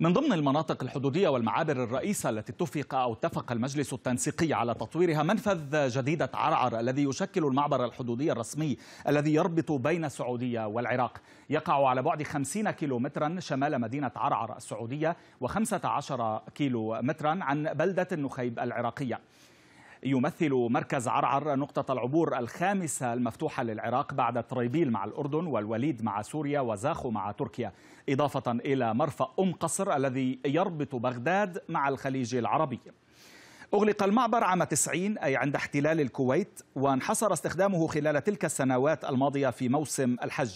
من ضمن المناطق الحدودية والمعابر الرئيسة التي اتفق أو اتفق المجلس التنسيقي على تطويرها منفذ جديدة عرعر الذي يشكل المعبر الحدودي الرسمي الذي يربط بين السعودية والعراق يقع على بعد 50 كيلومترا شمال مدينة عرعر السعودية و15 كيلومترا عن بلدة النخيب العراقية يمثل مركز عرعر نقطة العبور الخامسة المفتوحة للعراق بعد تريبيل مع الأردن والوليد مع سوريا وزاخو مع تركيا إضافة إلى مرفأ أم قصر الذي يربط بغداد مع الخليج العربي أغلق المعبر عام 90 أي عند احتلال الكويت وانحصر استخدامه خلال تلك السنوات الماضية في موسم الحج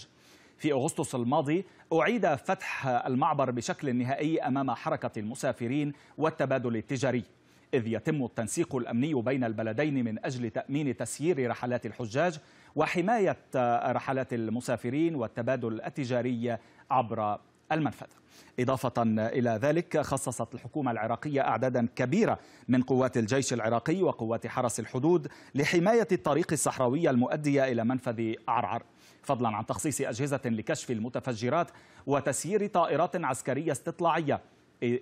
في أغسطس الماضي أعيد فتح المعبر بشكل نهائي أمام حركة المسافرين والتبادل التجاري إذ يتم التنسيق الأمني بين البلدين من أجل تأمين تسيير رحلات الحجاج وحماية رحلات المسافرين والتبادل التجاري عبر المنفذ إضافة إلى ذلك خصصت الحكومة العراقية أعدادا كبيرة من قوات الجيش العراقي وقوات حرس الحدود لحماية الطريق الصحراوية المؤدية إلى منفذ عرعر فضلا عن تخصيص أجهزة لكشف المتفجرات وتسيير طائرات عسكرية استطلاعية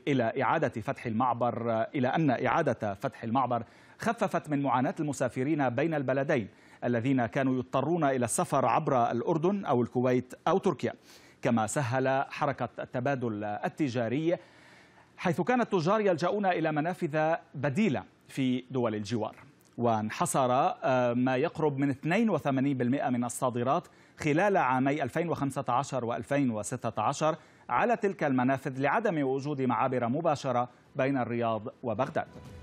إلى إعادة فتح المعبر إلى أن إعادة فتح المعبر خففت من معاناة المسافرين بين البلدين الذين كانوا يضطرون إلى السفر عبر الأردن أو الكويت أو تركيا كما سهل حركة التبادل التجاري حيث كان التجار يلجؤون إلى منافذ بديلة في دول الجوار وانحصر آه، ما يقرب من 82% من الصادرات خلال عامي 2015 و2016 على تلك المنافذ لعدم وجود معابر مباشرة بين الرياض وبغداد